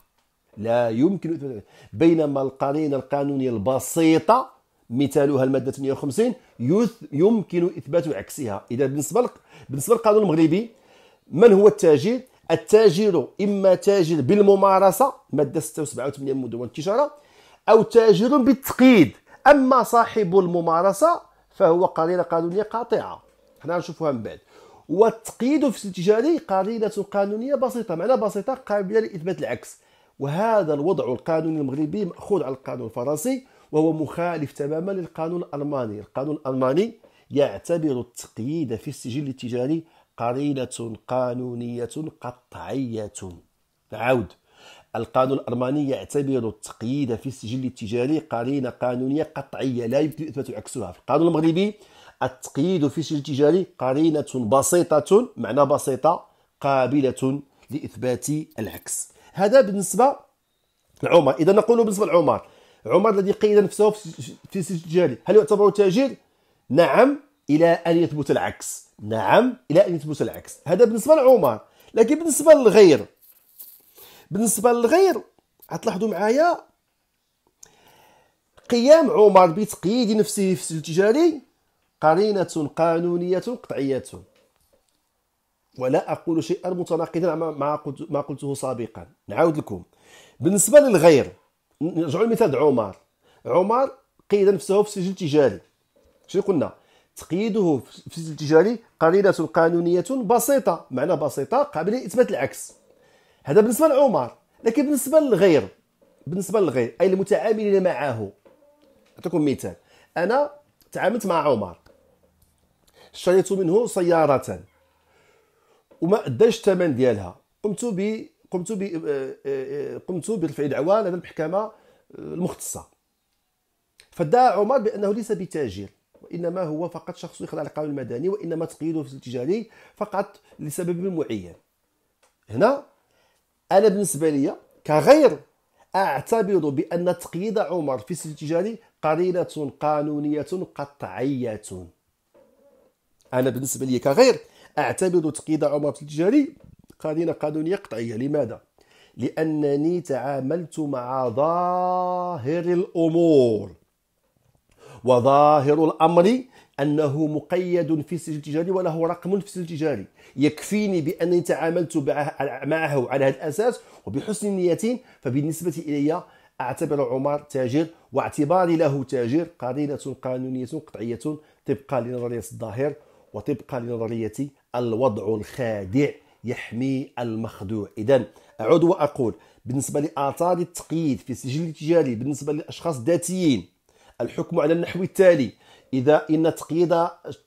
لا يمكن اثبات بينما القرينه القانونيه البسيطه مثالها الماده 58 يمكن اثبات عكسها اذا بالنسبه بالنسبه للقانون المغربي من هو التاجر التاجر اما تاجر بالممارسه ماده 76 8 من مدونه التجاره او تاجر بالتقييد اما صاحب الممارسه فهو قرينه قانونيه قاطعه حنا نشوفوها من بعد والتقييد في التجاري قرينه قانونيه بسيطه معنى بسيطه قابله لاثبات العكس وهذا الوضع القانوني المغربي ماخوذ على القانون الفرنسي وهو مخالف تماما للقانون الألماني القانون الألماني يعتبر التقييد في السجل التجاري قرينة قانونية قطعية نعود القانون الألماني يعتبر التقييد في السجل التجاري قرينة قانونية قطعية لا يمكن إثبات عكسها في القانون المغربي التقييد في السجل التجاري قرينة بسيطة معنى بسيطة قابلة لإثبات العكس هذا بالنسبة لعمر إذا نقول بالنسبة لعمر عمر الذي قيد نفسه في سجن الجاري هل يعتبر تاجر نعم الى ان يثبت العكس نعم الى ان يثبت العكس هذا بالنسبه لعمر لكن بالنسبه للغير بالنسبه للغير غتلاحظوا معايا قيام عمر بتقييد نفسه في السجن التجاري قرينه قانونيه قطعيه ولا اقول شيئا متناقضا مع ما قلته سابقا نعاود لكم بالنسبه للغير نرجعوا لمثال عمر عمر قيد نفسه في السجل تجاري شنو قلنا تقييده في السجل التجاري قرينة قانونية بسيطة معنى بسيطة قابلة لإثبات العكس هذا بالنسبة لعمر لكن بالنسبة للغير بالنسبة للغير أي المتعاملين معه أعطيكم مثال أنا تعاملت مع عمر اشتريت منه سيارة وما أداش الثمن ديالها قمت قمت آه، آه، آه، قمت برفع دعوى لدى المحكمه المختصه فادعى عمر بانه ليس بتاجر وانما هو فقط شخص يخضع للقانون المدني وانما تقييده في التجاري فقط لسبب معين هنا انا بالنسبه لي كغير اعتبر بان تقييد عمر في السجل التجاري قرينه قانونيه قطعيه انا بالنسبه لي كغير اعتبر تقييد عمر في التجاري قرينة قانونية قطعية لماذا؟ لأنني تعاملت مع ظاهر الأمور وظاهر الأمر أنه مقيد في السجل التجاري وله رقم في السجل التجاري يكفيني بأنني تعاملت معه على هذا الأساس وبحسن نية فبالنسبة إلي أعتبر عمر تاجر واعتباري له تاجر قرينة قانونية قطعية طبقا لنظرية الظاهر وطبقا لنظرية الوضع الخادع يحمي المخدوع اذا اعود واقول بالنسبه لاعطال التقييد في السجل التجاري بالنسبه للاشخاص الذاتيين الحكم على النحو التالي اذا ان تقييد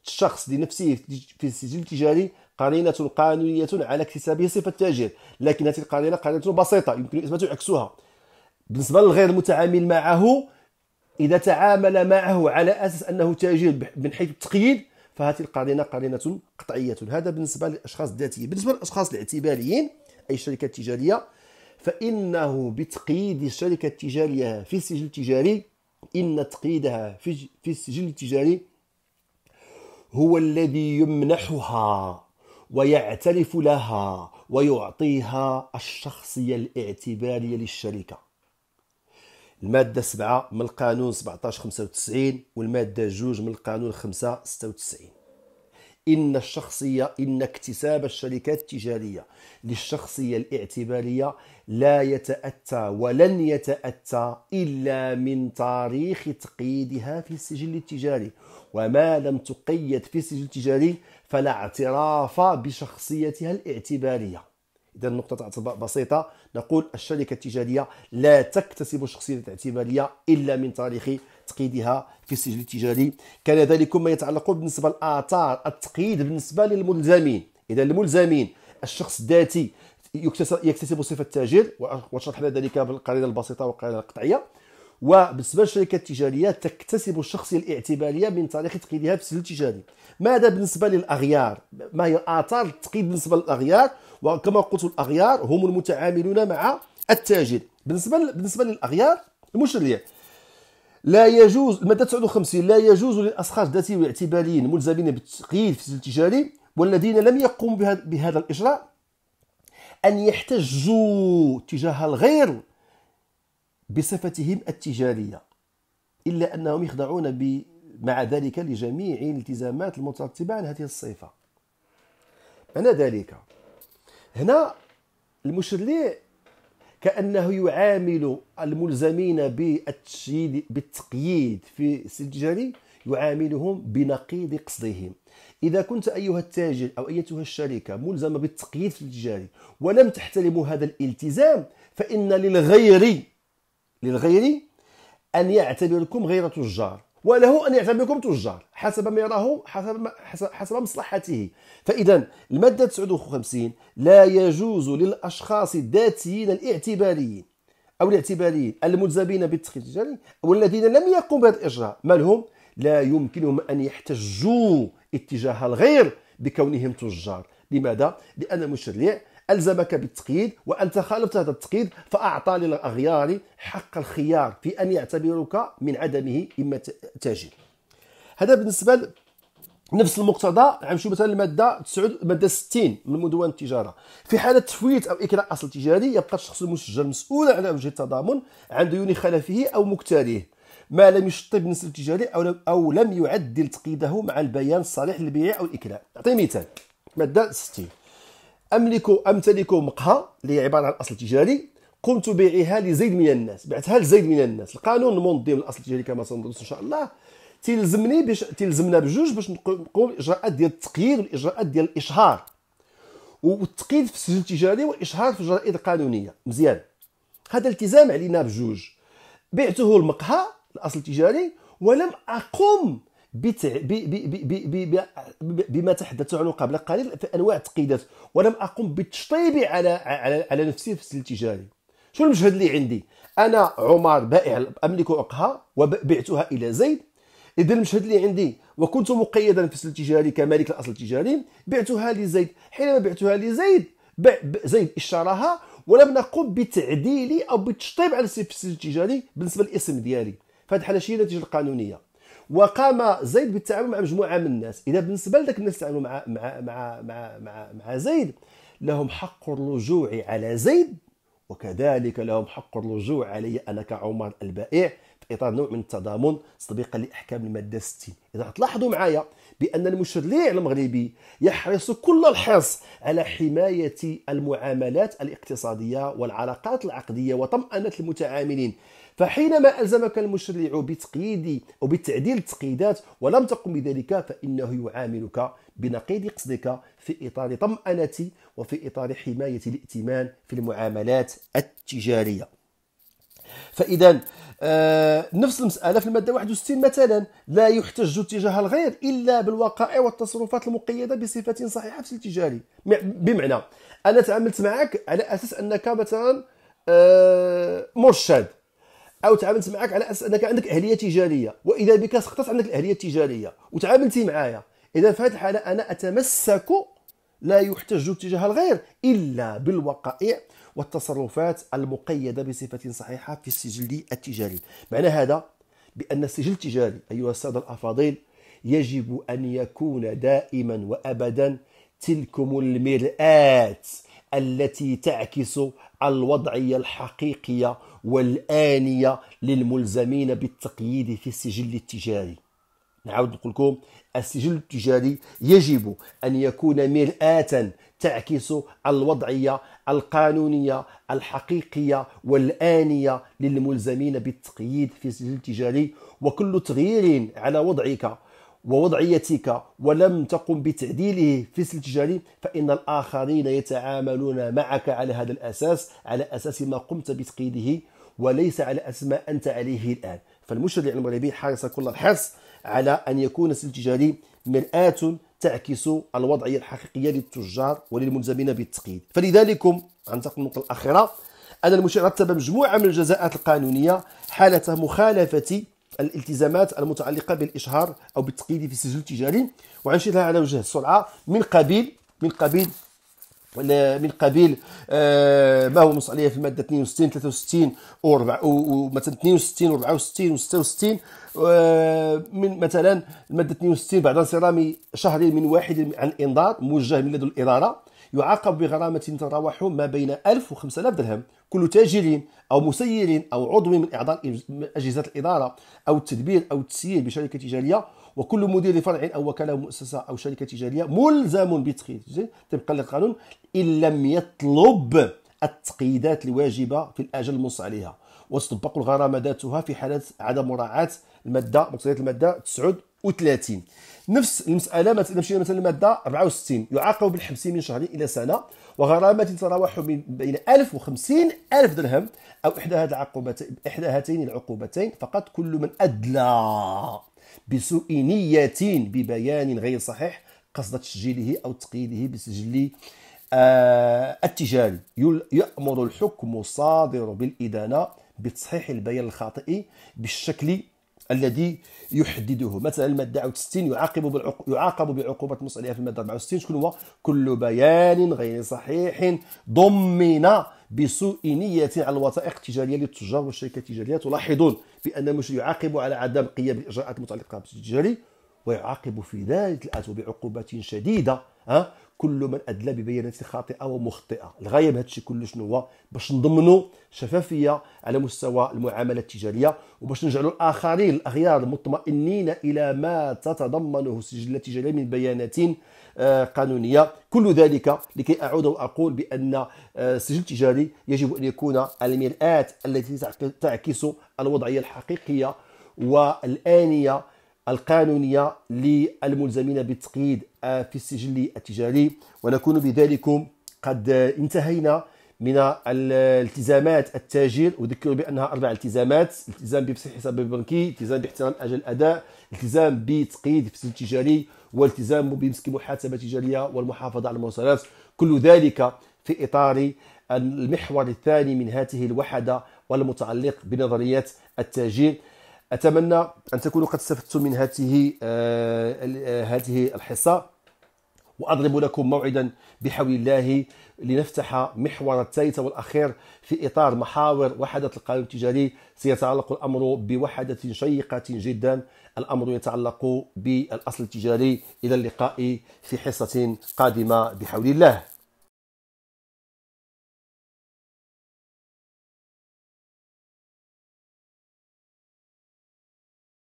الشخص لنفسه في السجل التجاري قرينة قانونية على اكتسابه صفة التاجر لكن هذه القرينة قرينة بسيطة يمكن إثبات عكسها بالنسبة للغير المتعامل معه إذا تعامل معه على أساس أنه تاجر من حيث التقييد فهذه القرينه قرينه قطعيه هذا بالنسبه للاشخاص الذاتيين بالنسبه للاشخاص الاعتباريين اي الشركه التجاريه فانه بتقييد الشركه التجاريه في السجل التجاري ان تقييدها في في السجل التجاري هو الذي يمنحها ويعترف لها ويعطيها الشخصيه الاعتباريه للشركه المادة 7 من القانون 1795 والمادة 2 من القانون 596 إن الشخصية إن اكتساب الشركات التجارية للشخصية الاعتبارية لا يتأتى ولن يتأتى إلا من تاريخ تقييدها في السجل التجاري وما لم تقيد في السجل التجاري فلا اعتراف بشخصيتها الاعتبارية اذا نقطة بسيطه نقول الشركه التجاريه لا تكتسب الشخصيه الاعتماديه الا من تاريخ تقييدها في السجل التجاري كان ذلك ما يتعلق بالنسبه لاثار التقييد بالنسبه للملزمين اذا الملزمين الشخص الذاتي يكتسب صفه تاجر وشرحنا ذلك بالقرينه البسيطه والقرينه القطعيه وبالنسبه للشركه التجاريه تكتسب الشخصيه الاعتباريه من تاريخ تقييدها في السجل التجاري ماذا بالنسبه للاغيار ما هي اثار التقييد بالنسبه للاغيار وكما قلت الاغيار هم المتعاملون مع التاجر بالنسبه بالنسبه للاغيار المشرع لا يجوز الماده 59 لا يجوز للاشخاص ذاتي اعتباريين ملزمين بالتقييد في السجل التجاري والذين لم يقوموا بهذا, بهذا الاجراء ان يحتجوا تجاه الغير بصفتهم التجاريه الا انهم يخضعون ب مع ذلك لجميع الالتزامات المترتبه على هذه الصفه معنى ذلك هنا المشير ليه كانه يعامل الملزمين بالتشييد بالتقييد في السجل يعاملهم بنقيض قصدهم اذا كنت ايها التاجر او ايتها الشركه ملزمه بالتقييد في التجاري ولم تحترم هذا الالتزام فان للغير للغير ان يعتبركم غير تجار وله ان يعتبر بكم تجار حسب ما يراه حسب حسب مصلحته فاذا الماده 59 لا يجوز للاشخاص الذاتيين الاعتباريين او الاعتباريين الملزمين بالتخريج التجاري والذين لم يقوموا بهذا الاجراء ما لهم لا يمكنهم ان يحتجوا اتجاه الغير بكونهم تجار لماذا لان المشرع ألزمك بالتقييد وأنت خالفت هذا التقييد فأعطى للأغيار حق الخيار في أن يعتبرك من عدمه إما تاجر هذا بالنسبة نفس المقتضى نمشيو مثلا الماده 9 الماده 60 من مدون التجاره في حاله تفويت او اكراء اصل تجاري يبقى الشخص المسجل مسؤول على وجه التضامن عن ديون خلفه او مكتريه ما لم يشطب نفس التجاري او او لم يعدل تقييده مع البيان الصالح للبيع او الاكراء نعطي مثال ماده 60 املك امتلك مقهى اللي هي عباره عن الاصل التجاري قمت ببيعها لزيد من الناس بعتها لزيد من الناس القانون المنظم الاصل التجاري كما سندرس ان شاء الله تلزمني باش تلزمنا بجوج باش نقوم باجراءات ديال التقييد والاجراءات ديال الاشهار والتقييد في السجل التجاري والاشهار في الجرائد القانونيه مزيان هذا التزام علينا بجوج بعته المقهى الاصل التجاري ولم اقم بما تحدثت عنه قبل قليل في انواع التقييدات ولم اقم بالتشطيب على على على نفسي في السلسله التجاري شو المشهد اللي عندي انا عمر بائع املك عقها وبعتها الى زيد اذا المشهد اللي عندي وكنت مقيدا في السلسله التجاري كمالك الاصل التجاري بعتها لزيد حينما بعتها لزيد زيد اشتراها ولم نقم بتعديلي او بالتشطيب على السلسله التجاري بالنسبه للاسم ديالي فهاد الحاله شي نتيجه القانونيه وقام زيد بالتعامل مع مجموعه من الناس اذا بالنسبه لذاك الناس تعاملوا مع مع مع مع مع, مع زيد لهم حق الرجوع على زيد وكذلك لهم حق الرجوع علي انا كعمر البائع في اطار نوع من التضامن تطبيقا لاحكام الماده 60 اذا تلاحظوا معايا بان المشرع المغربي يحرص كل الحرص على حمايه المعاملات الاقتصاديه والعلاقات العقديه وطمانه المتعاملين فحينما ألزمك المشرع بتقييد أو بتعديل التقييدات ولم تقم بذلك فإنه يعاملك بنقيض قصدك في إطار طمأنة وفي إطار حماية الائتمان في المعاملات التجارية فإذا آه، نفس المسألة في المادة 61 مثلا لا يحتج تجاه الغير إلا بالوقائع والتصرفات المقيدة بصفة صحيحة في التجاري بمعنى أنا تعاملت معك على أساس أنك مثلا آه، مرشد او تعاملت معك على اساس انك عندك اهليه تجاريه واذا بك سقطت عندك الاهليه التجاريه وتعاملتي معايا اذا في هذه الحاله انا اتمسك لا يحتج تجاه الغير الا بالوقائع والتصرفات المقيده بصفه صحيحه في السجل التجاري معنى هذا بان السجل التجاري ايها الساده الافاضل يجب ان يكون دائما وابدا تلكم المراه التي تعكس الوضعيه الحقيقيه والآنية للملزمين بالتقييد في السجل التجاري نعود نقول لكم السجل التجاري يجب أن يكون مرآة تعكس الوضعية القانونية الحقيقية والآنية للملزمين بالتقييد في السجل التجاري وكل تغيير على وضعك ووضعيتك ولم تقم بتعديله في السجل التجاري فإن الآخرين يتعاملون معك على هذا الأساس على أساس ما قمت بتقييده وليس على أسماء أنت عليه الآن فالمشرع المغربي حرص كل الحرص على أن يكون السلك التجاري مرآة تعكس الوضعية الحقيقية للتجار وللملزمين بالتقييد فلذلك تقل النقطة الأخيرة أن المشرع رتب مجموعة من الجزاءات القانونية حالة مخالفة الالتزامات المتعلقة بالإشهار أو بالتقييد في السجل التجاري وأنشدها على وجه السرعة من قبيل من قبيل من قبيل آه، ما هو منص عليه في الماده 62 63 و4 ومثلا 62 و64 و66 من مثلا الماده 62 بعد انصرام شهر من واحد عن الانذار موجه من لدى الاداره يعاقب بغرامه تتراوح ما بين 1000 و 5000 درهم كل تاجر او مسير او عضو من اعضاء اجهزه الاداره او التدبير او التسيير بشركه تجاريه وكل مدير فرع أو وكالة أو مؤسسة أو شركة تجارية ملزم بتقييد طبقا للقانون إن لم يطلب التقييدات الواجبة في الأجل المنص عليها وتطبق الغرامة ذاتها في حالة عدم مراعاة المادة مقتضيات المادة 39 نفس المسألة مثلا مثلا المادة 64 يعاقب بالحبس من شهر إلى سنة وغرامة تتراوح من بين 1000 و 50000 درهم أو إحدى هذه العقوبتين إحدى هاتين العقوبتين فقط كل من أدلى بسوء نية ببيان غير صحيح قصد تسجيله أو تقييده بسجل آه التجاري يأمر الحكم الصادر بالإدانة بتصحيح البيان الخاطئ بالشكل الذي يحدده مثلا الماده 69 يعاقب يعاقب بعقوبه نص عليها في الماده 64 شكون هو كل بيان غير صحيح ضمن بسوء نية على الوثائق التجارية للتجار والشركات التجارية تلاحظون بأن مش يعاقب على عدم قيام الإجراءات المتعلقة بالتجاري ويعاقب في ذلك الأتو بعقوبة شديدة ها كل من ادلى ببيانات خاطئه ومخطئه الغايه من هادشي كله شنو هو باش نضمنوا شفافيه على مستوى المعامله التجاريه وباش نجعلوا الاخرين الاغيار مطمئنين الى ما تتضمنه السجل التجاري من بيانات آه، قانونيه كل ذلك لكي اعود واقول بان آه، السجل التجاري يجب ان يكون المراه التي تعكس الوضعيه الحقيقيه والانيه القانونية للملزمين بالتقييد آه، في السجل التجاري ونكون بذلك قد انتهينا من الالتزامات التاجر اذكر بانها اربع التزامات التزام بفسح حساب بنكي التزام باحترام اجل الاداء التزام بتقييد في السجل التجاري والتزام بمسك محاسبه تجاريه والمحافظه على المواصلات كل ذلك في اطار المحور الثاني من هذه الوحده والمتعلق بنظريه التاجير أتمنى أن تكونوا قد استفدتم من هذه آه، هذه الحصة وأضرب لكم موعدا بحول الله لنفتح محور الثالث والأخير في إطار محاور وحده القانون التجاري سيتعلق الأمر بوحدة شيقة جدا الأمر يتعلق بالأصل التجاري إلى اللقاء في حصة قادمة بحول الله